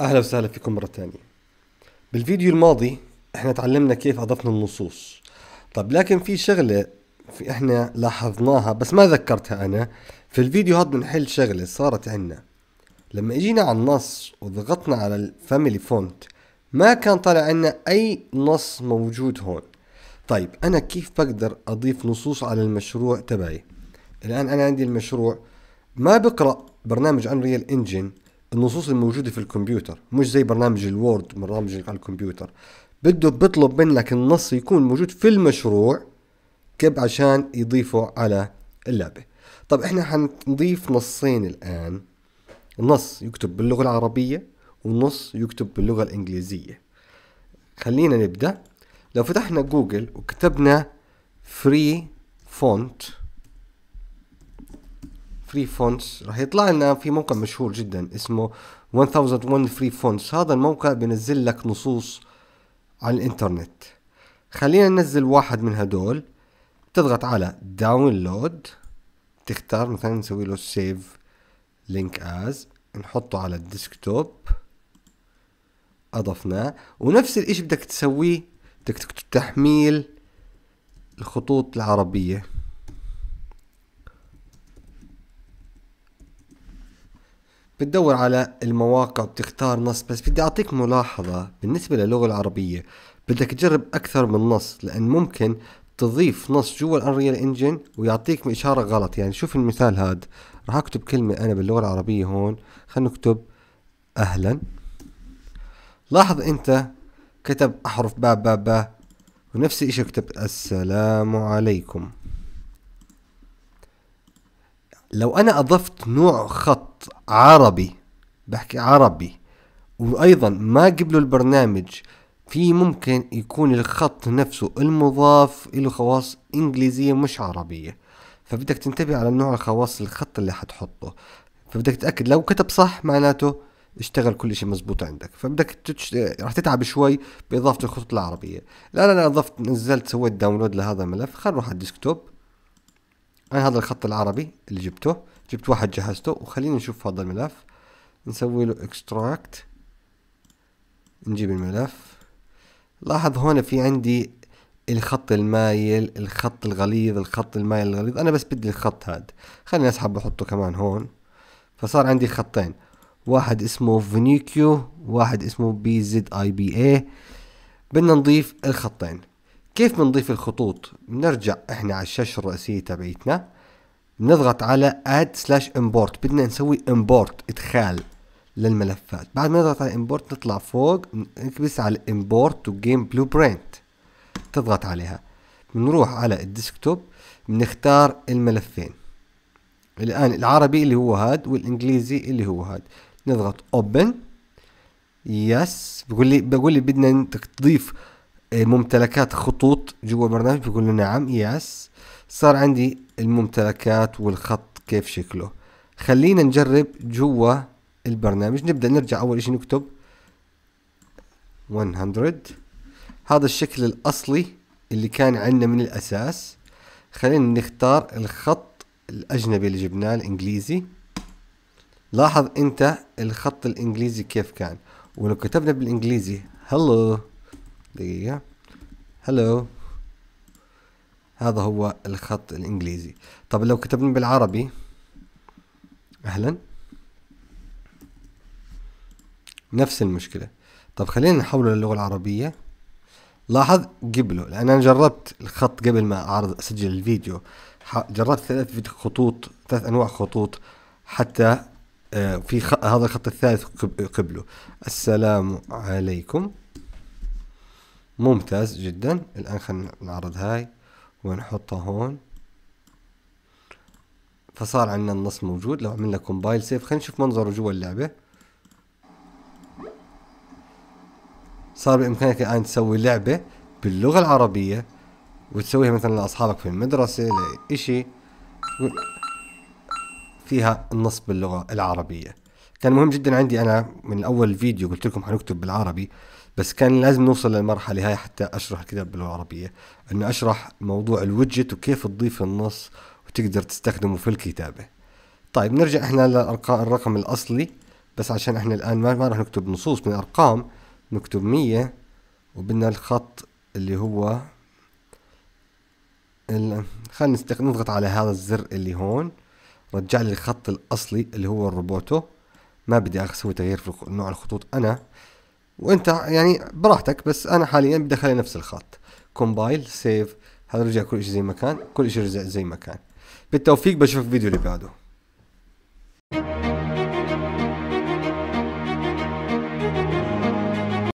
اهلا وسهلا فيكم مرة تانية بالفيديو الماضي احنا تعلمنا كيف اضفنا النصوص طب لكن في شغلة في احنا لاحظناها بس ما ذكرتها انا في الفيديو هاد بنحل شغلة صارت عنا لما اجينا على النص وضغطنا على الفاميلي فونت ما كان طالع عنا اي نص موجود هون طيب انا كيف بقدر اضيف نصوص على المشروع تبعي الان انا عندي المشروع ما بقرا برنامج انريال انجن النصوص الموجوده في الكمبيوتر مش زي برنامج الوورد برنامج على الكمبيوتر بده بيطلب منك النص يكون موجود في المشروع كب عشان يضيفه على اللعبه طب احنا حنضيف نصين الان نص يكتب باللغه العربيه ونص يكتب باللغه الانجليزيه خلينا نبدا لو فتحنا جوجل وكتبنا فري فونت فري فونتس راح يطلع لنا في موقع مشهور جدا اسمه 1001 فري فونتس هذا الموقع بنزل لك نصوص على الانترنت خلينا ننزل واحد من هدول تضغط على داونلود تختار مثلا نسوي له سيف لينك از نحطه على الديسكتوب اضفناه ونفس الاشي بدك تسويه بدك تحميل الخطوط العربية بتدور على المواقع بتختار نص بس بدي أعطيك ملاحظة بالنسبة للغة العربية بدك تجرب أكثر من نص لأن ممكن تضيف نص جوا الانريال انجن ويعطيك اشاره غلط يعني شوف المثال هاد راح اكتب كلمه انا باللغه العربيه هون خلينا نكتب اهلا لاحظ انت كتب احرف باب باب باب ونفس الشيء كتب السلام عليكم لو أنا أضفت نوع خط عربي بحكي عربي وأيضا ما قبله البرنامج في ممكن يكون الخط نفسه المضاف له خواص إنجليزية مش عربية فبدك تنتبه على نوع الخواص الخط اللي حتحطه فبدك تتأكد لو كتب صح معناته اشتغل كل شيء مزبوط عندك فبدك تتش... رح تتعب شوي بإضافة الخطوط العربية الآن أنا أضفت نزلت سويت داونلود لهذا الملف خلينا نروح على الديسكتوب انا هذا الخط العربي اللي جبته جبت واحد جهزته وخلينا نشوف هذا الملف نسوي له اكستراكت نجيب الملف لاحظ هون في عندي الخط المايل الخط الغليظ الخط المايل الغليظ انا بس بدي الخط هذا خليني اسحب واحطه كمان هون فصار عندي خطين واحد اسمه فينيكيو واحد اسمه بي زد اي بي اي بدنا نضيف الخطين كيف بنضيف الخطوط بنرجع احنا على الشاشه الرئيسيه تبعيتنا بنضغط على اد سلاش امبورت بدنا نسوي امبورت ادخال للملفات بعد ما نضغط على امبورت نطلع فوق نكبس على امبورت تو جيم بلو برينت تضغط عليها بنروح على الديسكتوب بنختار الملفين الان العربي اللي هو هاد والانجليزي اللي هو هاد نضغط اوبن يس بقول لي بقول لي بدنا تضيف آه، ممتلكات خطوط جوا برنامج بيقول له نعم يس صار عندي الممتلكات والخط كيف شكله خلينا نجرب جوا البرنامج نبدا نرجع اول شيء نكتب 100 هذا الشكل الاصلي اللي كان عندنا من الاساس خلينا نختار الخط الاجنبي اللي جبناه الانجليزي لاحظ انت الخط الانجليزي كيف كان ولو كتبنا بالانجليزي هلو دقيقة هلو هذا هو الخط الإنجليزي طب لو كتبنا بالعربي أهلا نفس المشكلة طب خلينا نحوله للغة العربية لاحظ قبله لأن أنا جربت الخط قبل ما أعرض أسجل الفيديو جربت ثلاث خطوط ثلاث أنواع خطوط حتى آه، في خ... هذا الخط الثالث قبله السلام عليكم ممتاز جدا الآن خلينا نعرض هاي ونحطها هون فصار عندنا النص موجود لو عملنا كومبايل سيف خلينا نشوف منظره جوا اللعبة صار بإمكانك الآن تسوي لعبة باللغة العربية وتسويها مثلا لأصحابك في المدرسة لإشي فيها النص باللغة العربية كان مهم جدا عندي أنا من أول فيديو قلت لكم حنكتب بالعربي بس كان لازم نوصل للمرحله هاي حتى اشرح الكتاب باللغة العربية انه اشرح موضوع الوجت وكيف تضيف النص وتقدر تستخدمه في الكتابه طيب نرجع احنا للأرقام الرقم الاصلي بس عشان احنا الان ما راح نكتب نصوص من ارقام نكتب 100 وبدنا الخط اللي هو ال... خلينا نستخدم نضغط على هذا الزر اللي هون رجع لي الخط الاصلي اللي هو الروبوتو ما بدي اسوي تغيير في نوع الخطوط انا وانت يعني براحتك بس انا حاليا بدي اخلي نفس الخط كومبايل سيف هذا رجع كل شيء زي ما كان كل شيء رجع زي ما كان بالتوفيق بشوف الفيديو اللي بعده